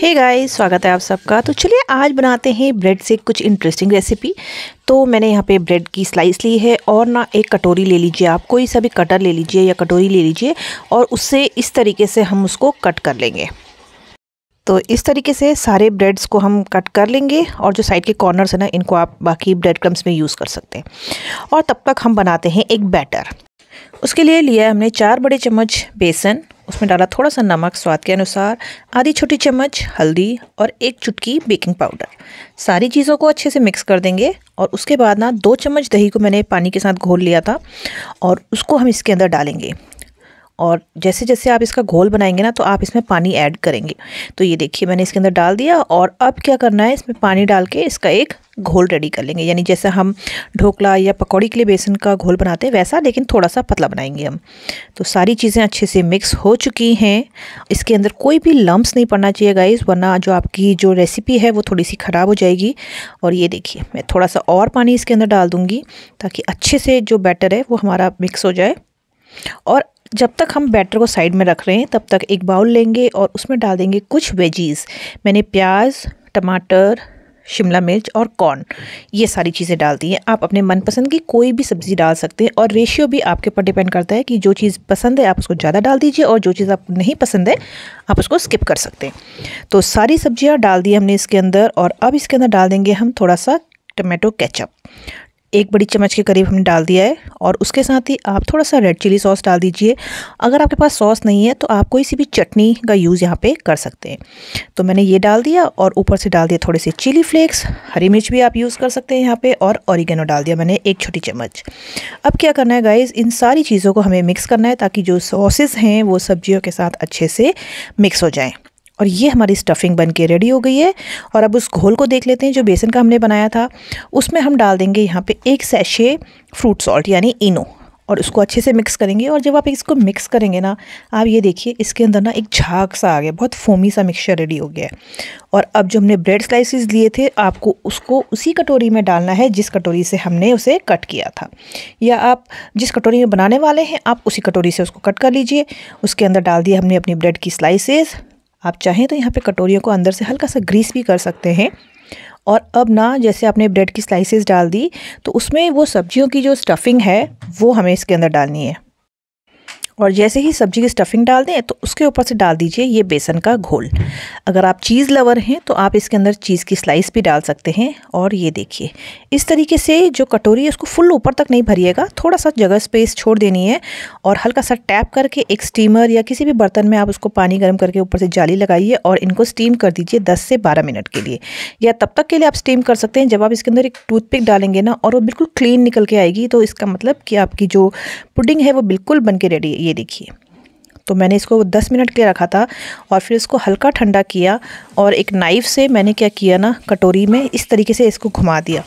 हे hey guys स्वागत है आप सबका तो चलिए आज बनाते हैं ब्रेड से कुछ इंटरेस्टिंग रेसिपी तो मैंने यहाँ पे ब्रेड की स्लाइस ली है और ना एक कटोरी ले लीजिए आप कोई सा भी कटर ले लीजिए या कटोरी ले लीजिए और उससे इस तरीके से हम उसको कट कर लेंगे तो इस तरीके से सारे ब्रेड्स को हम कट कर लेंगे और जो साइड के कॉर्नर्स हैं ना इनको आप बाकी ब्रेड क्रम्स में यूज़ कर सकते हैं और तब तक हम बनाते हैं एक बैटर उसके लिए लिया हमने चार बड़े चम्मच बेसन उसमें डाला थोड़ा सा नमक स्वाद के अनुसार आधी छोटी चम्मच हल्दी और एक चुटकी बेकिंग पाउडर सारी चीज़ों को अच्छे से मिक्स कर देंगे और उसके बाद ना दो चम्मच दही को मैंने पानी के साथ घोल लिया था और उसको हम इसके अंदर डालेंगे और जैसे जैसे आप इसका घोल बनाएंगे ना तो आप इसमें पानी ऐड करेंगे तो ये देखिए मैंने इसके अंदर डाल दिया और अब क्या करना है इसमें पानी डाल के इसका एक घोल रेडी कर लेंगे यानी जैसा हम ढोकला या पकौड़ी के लिए बेसन का घोल बनाते हैं वैसा लेकिन थोड़ा सा पतला बनाएंगे हम तो सारी चीज़ें अच्छे से मिक्स हो चुकी हैं इसके अंदर कोई भी लम्ब्स नहीं पड़ना चाहिए गाइस वरना जो आपकी जो रेसिपी है वो थोड़ी सी ख़राब हो जाएगी और ये देखिए मैं थोड़ा सा और पानी इसके अंदर डाल दूँगी ताकि अच्छे से जो बैटर है वो हमारा मिक्स हो जाए और जब तक हम बैटर को साइड में रख रहे हैं तब तक एक बाउल लेंगे और उसमें डाल देंगे कुछ वेजीज़ मैंने प्याज टमाटर शिमला मिर्च और कॉर्न ये सारी चीज़ें डाल दी हैं आप अपने मनपसंद की कोई भी सब्ज़ी डाल सकते हैं और रेशियो भी आपके ऊपर डिपेंड करता है कि जो चीज़ पसंद है आप उसको ज़्यादा डाल दीजिए और जो चीज़ आपको नहीं पसंद है आप उसको स्किप कर सकते हैं तो सारी सब्ज़ियाँ डाल दी हमने इसके अंदर और अब इसके अंदर डाल देंगे हम थोड़ा सा टमाटो कैचअप एक बड़ी चम्मच के करीब हमने डाल दिया है और उसके साथ ही आप थोड़ा सा रेड चिली सॉस डाल दीजिए अगर आपके पास सॉस नहीं है तो आप कोई सी भी चटनी का यूज़ यहाँ पे कर सकते हैं तो मैंने ये डाल दिया और ऊपर से डाल दिया थोड़े से चिली फ्लेक्स हरी मिर्च भी आप यूज़ कर सकते हैं यहाँ पर और ऑरिगेनो डाल दिया मैंने एक छोटी चम्मच अब क्या करना है गाइज़ इन सारी चीज़ों को हमें मिक्स करना है ताकि जो सॉसेस हैं वो सब्जियों के साथ अच्छे से मिक्स हो जाएँ और ये हमारी स्टफ़िंग बन के रेडी हो गई है और अब उस घोल को देख लेते हैं जो बेसन का हमने बनाया था उसमें हम डाल देंगे यहाँ पे एक सैशे फ्रूट सॉल्ट यानी इनो और उसको अच्छे से मिक्स करेंगे और जब आप इसको मिक्स करेंगे ना आप ये देखिए इसके अंदर ना एक झाग सा आ गया बहुत फोमी सा मिक्सचर रेडी हो गया है और अब जो हमने ब्रेड स्लाइसिस लिए थे आपको उसको उसी कटोरी में डालना है जिस कटोरी से हमने उसे कट किया था या आप जिस कटोरी में बनाने वाले हैं आप उसी कटोरी से उसको कट कर लीजिए उसके अंदर डाल दिया हमने अपनी ब्रेड की स्लाइसिस आप चाहें तो यहाँ पे कटोरियों को अंदर से हल्का सा ग्रीस भी कर सकते हैं और अब ना जैसे आपने ब्रेड की स्लाइसेस डाल दी तो उसमें वो सब्जियों की जो स्टफिंग है वो हमें इसके अंदर डालनी है और जैसे ही सब्जी की स्टफिंग डाल दें तो उसके ऊपर से डाल दीजिए ये बेसन का घोल अगर आप चीज़ लवर हैं तो आप इसके अंदर चीज़ की स्लाइस भी डाल सकते हैं और ये देखिए इस तरीके से जो कटोरी है उसको फुल ऊपर तक नहीं भरिएगा थोड़ा सा जगह स्पेस छोड़ देनी है और हल्का सा टैप करके एक स्टीमर या किसी भी बर्तन में आप उसको पानी गर्म करके ऊपर से जाली लगाइए और इनको स्टीम कर दीजिए दस से बारह मिनट के लिए या तब तक के लिए आप स्टीम कर सकते हैं जब आप इसके अंदर एक टूथपिक डालेंगे ना और वो बिल्कुल क्लीन निकल के आएगी तो इसका मतलब कि आपकी जो पुडिंग है वो बिल्कुल बन के रेडी है ये देखिए तो मैंने इसको 10 मिनट के लिए रखा था और फिर इसको हल्का ठंडा किया और एक नाइफ़ से मैंने क्या किया ना कटोरी में इस तरीके से इसको घुमा दिया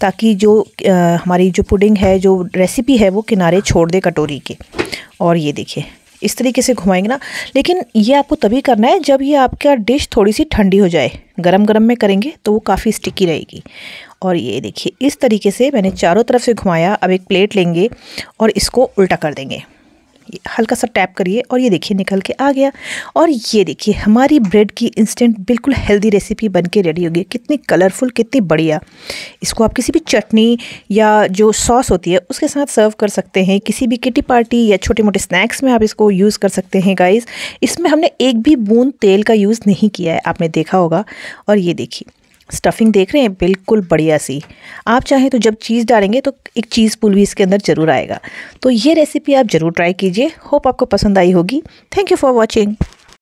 ताकि जो आ, हमारी जो पुडिंग है जो रेसिपी है वो किनारे छोड़ दे कटोरी के और ये देखिए इस तरीके से घुमाएंगे ना लेकिन ये आपको तभी करना है जब ये आपका डिश थोड़ी सी ठंडी हो जाए गरम गरम में करेंगे तो वो काफ़ी स्टिकी रहेगी और ये देखिए इस तरीके से मैंने चारों तरफ से घुमाया अब एक प्लेट लेंगे और इसको उल्टा कर देंगे हल्का सा टैप करिए और ये देखिए निकल के आ गया और ये देखिए हमारी ब्रेड की इंस्टेंट बिल्कुल हेल्दी रेसिपी बन के रेडी होगी कितनी कलरफुल कितनी बढ़िया इसको आप किसी भी चटनी या जो सॉस होती है उसके साथ सर्व कर सकते हैं किसी भी किटी पार्टी या छोटे मोटे स्नैक्स में आप इसको यूज़ कर सकते हैं गाइस इसमें हमने एक भी बूंद तेल का यूज़ नहीं किया है आपने देखा होगा और ये देखिए स्टफिंग देख रहे हैं बिल्कुल बढ़िया सी आप चाहें तो जब चीज़ डालेंगे तो एक चीज़ पुल भी इसके अंदर ज़रूर आएगा तो ये रेसिपी आप ज़रूर ट्राई कीजिए होप आपको पसंद आई होगी थैंक यू फॉर वॉचिंग